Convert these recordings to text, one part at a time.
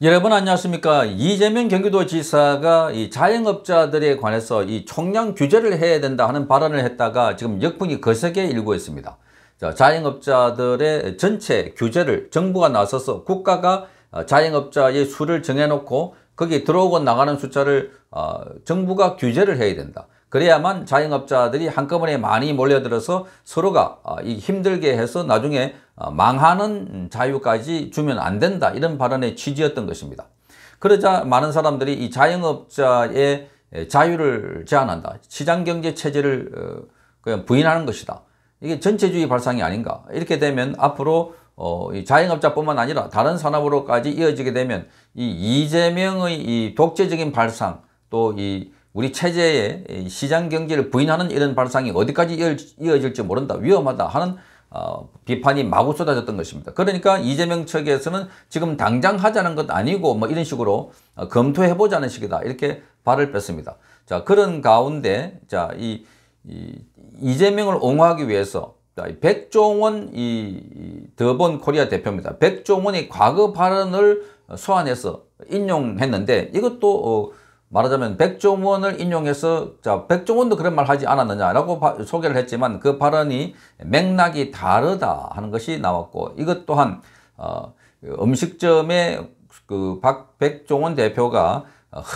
여러분 안녕하십니까 이재명 경기도지사가 이 자영업자들에 관해서 이 총량 규제를 해야 된다 하는 발언을 했다가 지금 역풍이 거세게 일고 있습니다 자, 자영업자들의 전체 규제를 정부가 나서서 국가가 어, 자영업자의 수를 정해놓고 거기 에 들어오고 나가는 숫자를 어, 정부가 규제를 해야 된다 그래야만 자영업자들이 한꺼번에 많이 몰려들어서 서로가 어, 힘들게 해서 나중에 어, 망하는 자유까지 주면 안 된다 이런 발언의 취지였던 것입니다. 그러자 많은 사람들이 이 자영업자의 자유를 제한한다. 시장경제 체제를 어, 그냥 부인하는 것이다. 이게 전체주의 발상이 아닌가. 이렇게 되면 앞으로 어, 자영업자뿐만 아니라 다른 산업으로까지 이어지게 되면 이 이재명의 이 독재적인 발상 또이 우리 체제의 시장 경제를 부인하는 이런 발상이 어디까지 이어질지 모른다 위험하다 하는 어, 비판이 마구 쏟아졌던 것입니다. 그러니까 이재명 측에서는 지금 당장 하자는 것 아니고 뭐 이런 식으로 어, 검토해보자는 식이다 이렇게 발을 뺐습니다. 자 그런 가운데 자 이 이, 이재명을 옹호하기 위해서 자, 백종원 이 더번 코리아 대표입니다. 백종원이 과거 발언을 소환해서 인용했는데 이것도 어, 말하자면 백종원을 인용해서 자 백종원도 그런 말 하지 않았느냐라고 바, 소개를 했지만 그 발언이 맥락이 다르다 하는 것이 나왔고 이것 또한 어, 음식점에 그 박, 백종원 대표가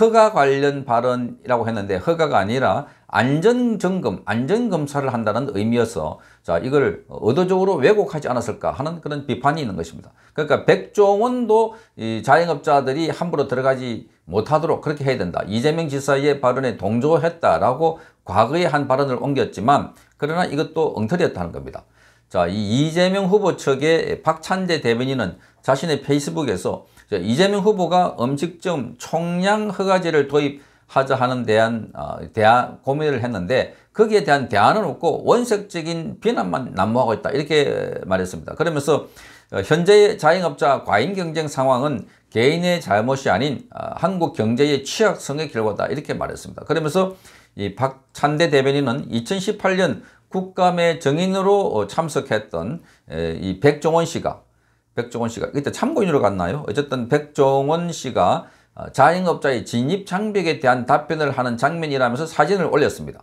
허가 관련 발언이라고 했는데 허가가 아니라 안전점검, 안전검사를 한다는 의미여서 자 이걸 의도적으로 왜곡하지 않았을까 하는 그런 비판이 있는 것입니다. 그러니까 백종원도 이 자영업자들이 함부로 들어가지 못하도록 그렇게 해야 된다. 이재명 지사의 발언에 동조했다라고 과거에한 발언을 옮겼지만 그러나 이것도 엉터리였다는 겁니다. 자, 이 이재명 후보 측의 박찬재 대변인은 자신의 페이스북에서 이재명 후보가 음식점 총량 허가제를 도입 하자 하는 대한 어, 대안 고민을 했는데 거기에 대한 대안은 없고 원색적인 비난만 난무하고 있다 이렇게 말했습니다. 그러면서 어, 현재의 자영업자 과잉 경쟁 상황은 개인의 잘못이 아닌 어, 한국 경제의 취약성의 결과다 이렇게 말했습니다. 그러면서 이 박찬대 대변인은 2018년 국감의 정인으로 어, 참석했던 에, 이 백종원 씨가 백종원 씨가 그때 참고인으로 갔나요? 어쨌든 백종원 씨가 어, 자영업자의 진입 장벽에 대한 답변을 하는 장면이라면서 사진을 올렸습니다.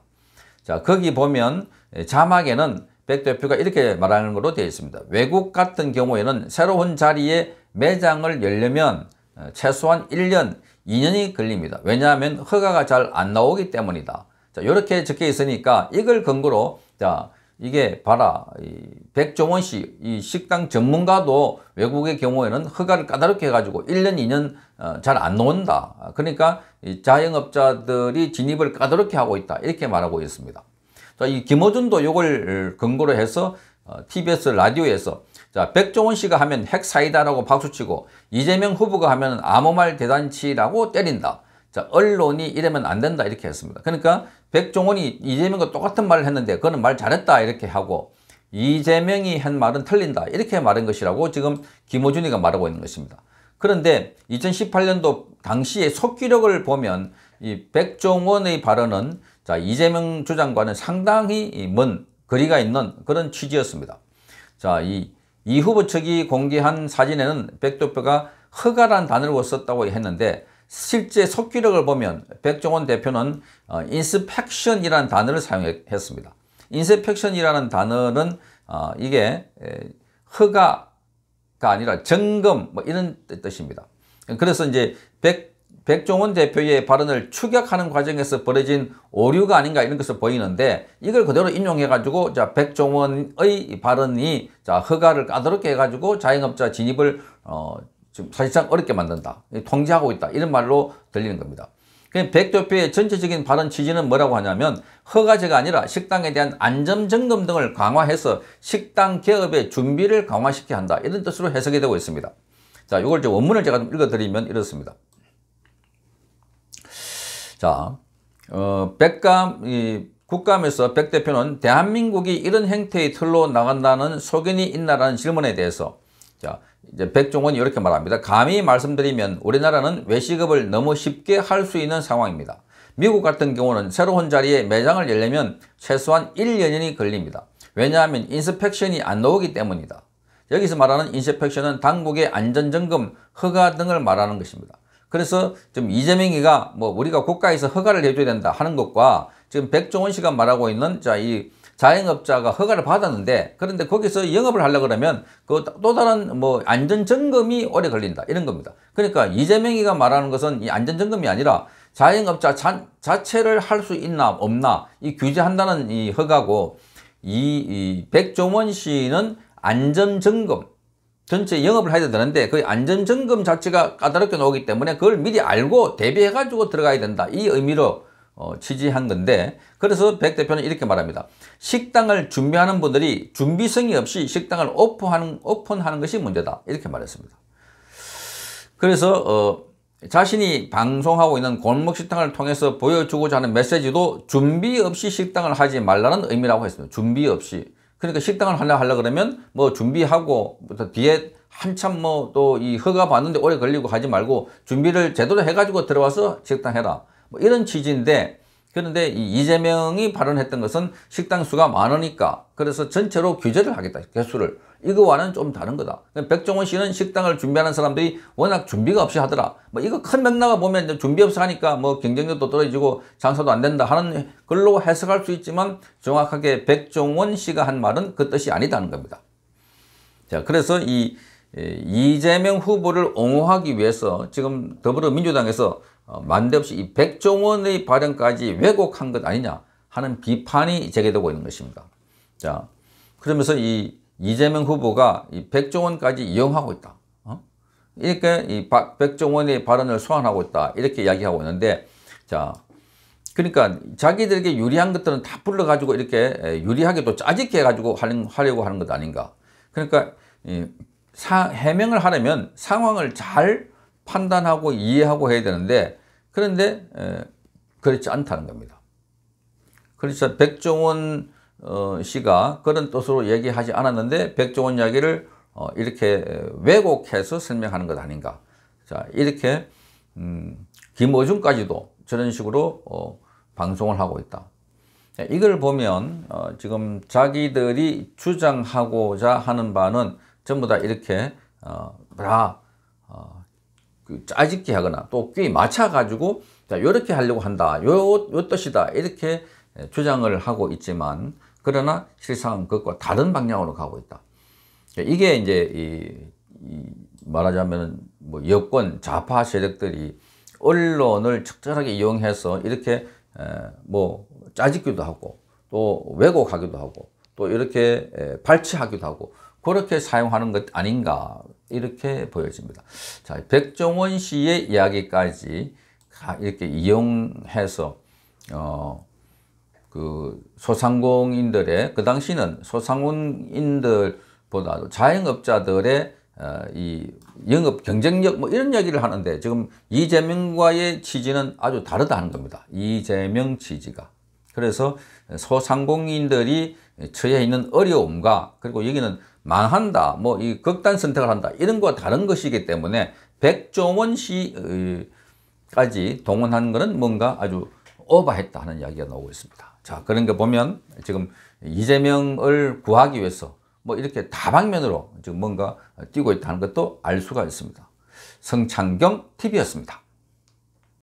자 거기 보면 예, 자막에는 백 대표가 이렇게 말하는 것으로 되어 있습니다. 외국 같은 경우에는 새로운 자리에 매장을 열려면 어, 최소한 1년, 2년이 걸립니다. 왜냐하면 허가가 잘 안 나오기 때문이다. 자, 이렇게 적혀 있으니까 이걸 근거로 자, 이게 봐라 백종원 씨 이 식당 전문가도 외국의 경우에는 허가를 까다롭게 해가지고 1년 2년 어, 잘안 나온다 그러니까 자영업자들이 진입을 까다롭게 하고 있다 이렇게 말하고 있습니다 자, 이 김어준도 이걸 근거로 해서 어, TBS 라디오에서 자 백종원 씨가 하면 핵사이다라고 박수치고 이재명 후보가 하면 아무 말 대잔치라고 때린다 자, 언론이 이러면 안 된다 이렇게 했습니다. 그러니까 백종원이 이재명과 똑같은 말을 했는데 그는말 잘했다 이렇게 하고 이재명이 한 말은 틀린다 이렇게 말한 것이라고 지금 김호준이가 말하고 있는 것입니다. 그런데 2018년도 당시의 속기력을 보면 이 백종원의 발언은 자 이재명 주장과는 상당히 먼 거리가 있는 그런 취지였습니다. 자이 이 후보 측이 공개한 사진에는 백도표가 허가란 단어를 썼다고 했는데 실제 속기록을 보면 백종원 대표는 어, 인스펙션이라는 단어를 사용했습니다. 인스펙션이라는 단어는 어, 이게 허가가 아니라 점검 뭐 이런 뜻입니다. 그래서 이제 백, 백종원 대표의 발언을 추격하는 과정에서 벌어진 오류가 아닌가 이런 것을 보이는데 이걸 그대로 인용해가지고 자 백종원의 발언이 자 허가를 까다롭게 해가지고 자영업자 진입을 어, 지금 사실상 어렵게 만든다. 통제하고 있다. 이런 말로 들리는 겁니다. 백조표의 전체적인 발언 취지는 뭐라고 하냐면 허가제가 아니라 식당에 대한 안전점검 등을 강화해서 식당 개업의 준비를 강화시켜야 한다. 이런 뜻으로 해석이 되고 있습니다. 자, 이걸 원문을 제가 좀 읽어드리면 이렇습니다. 자, 어, 백감, 이, 국감에서 백 대표는 대한민국이 이런 행태의 틀로 나간다는 소견이 있나라는 질문에 대해서 자, 이제 백종원이 이렇게 말합니다. 감히 말씀드리면 우리나라는 외식업을 너무 쉽게 할 수 있는 상황입니다. 미국 같은 경우는 새로운 자리에 매장을 열려면 최소한 1년이 걸립니다. 왜냐하면 인스펙션이 안 나오기 때문이다. 여기서 말하는 인스펙션은 당국의 안전점검, 허가 등을 말하는 것입니다. 그래서 지금 이재명이가 뭐 우리가 국가에서 허가를 해줘야 된다 하는 것과 지금 백종원 씨가 말하고 있는 자이 자영업자가 허가를 받았는데 그런데 거기서 영업을 하려 고 그러면 그 또 다른 뭐 안전점검이 오래 걸린다 이런 겁니다. 그러니까 이재명이가 말하는 것은 이 안전점검이 아니라 자영업자 자, 체를 할 수 있나 없나 이 규제한다는 이 허가고 이, 이 백종원 씨는 안전점검 전체 영업을 해야 되는데 그 안전점검 자체가 까다롭게 나오기 때문에 그걸 미리 알고 대비해가지고 들어가야 된다 이 의미로 어, 취지한 건데 그래서 백 대표는 이렇게 말합니다. 식당을 준비하는 분들이 준비성이 없이 식당을 오픈하는, 오픈하는 것이 문제다. 이렇게 말했습니다. 그래서 어, 자신이 방송하고 있는 골목식당을 통해서 보여주고자 하는 메시지도 준비 없이 식당을 하지 말라는 의미라고 했습니다. 준비 없이. 그러니까 식당을 하려 하려 그러면 뭐 준비하고 뭐 뒤에 한참 뭐 또 이 허가 받는데 오래 걸리고 하지 말고 준비를 제대로 해가지고 들어와서 식당 해라. 뭐 이런 취지인데 그런데 이재명이 발언했던 것은 식당 수가 많으니까 그래서 전체로 규제를 하겠다 개수를 이거와는 좀 다른 거다 그러니까 백종원 씨는 식당을 준비하는 사람들이 워낙 준비가 없이 하더라 뭐 이거 큰 맥락을 보면 준비 없이 하니까 뭐 경쟁력도 떨어지고 장사도 안 된다 하는 걸로 해석할 수 있지만 정확하게 백종원 씨가 한 말은 그 뜻이 아니다는 겁니다 자 그래서 이 이재명 후보를 옹호하기 위해서 지금 더불어민주당에서 어, 만대없이 이 백종원의 발언까지 왜곡한 것 아니냐 하는 비판이 제기되고 있는 것입니다. 자, 그러면서 이 이재명 후보가 이 백종원까지 이용하고 있다. 어? 이렇게 이 박, 백종원의 발언을 소환하고 있다. 이렇게 이야기하고 있는데, 자, 그러니까 자기들에게 유리한 것들은 다 불러가지고 이렇게 유리하게 또 짜집게 해가지고 하는, 하려고 하는 것 아닌가. 그러니까 이 사, 해명을 하려면 상황을 잘 판단하고 이해하고 해야 되는데 그런데 그렇지 않다는 겁니다. 그래서 그렇죠. 백종원 어, 씨가 그런 뜻으로 얘기하지 않았는데 백종원 이야기를 어, 이렇게 왜곡해서 설명하는 것 아닌가. 자 이렇게 음, 김어준까지도 저런 식으로 어, 방송을 하고 있다. 이걸 보면 어, 지금 자기들이 주장하고자 하는 바는 전부 다 이렇게 어, 라 어, 그 짜집게 하거나 또 꾀에 맞춰가지고 자, 이렇게 하려고 한다. 요, 요 뜻이다. 이렇게 주장을 하고 있지만 그러나 실상 그것과 다른 방향으로 가고 있다. 이게 이제 이, 이 말하자면 뭐 여권 좌파 세력들이 언론을 적절하게 이용해서 이렇게 뭐 짜짓기도 하고 또 왜곡하기도 하고 또 이렇게 발치하기도 하고 그렇게 사용하는 것 아닌가 이렇게 보여집니다. 자, 백종원 씨의 이야기까지 이렇게 이용해서 어, 그 소상공인들의 그 당시는 소상공인들보다도 자영업자들의 어, 이 영업 경쟁력 뭐 이런 이기를 하는데 지금 이재명과의 취지는 아주 다르다는 겁니다. 이재명 취지가. 그래서 소상공인들이 처해 있는 어려움과 그리고 여기는 망한다, 뭐 이 극단 선택을 한다 이런 거 다른 것이기 때문에 백종원 씨까지 동원하 것은 뭔가 아주 오바했다 하는 이야기가 나오고 있습니다. 자 그런 게 보면 지금 이재명을 구하기 위해서 뭐 이렇게 다방면으로 지금 뭔가 뛰고 있다는 것도 알 수가 있습니다. 성창경 TV였습니다.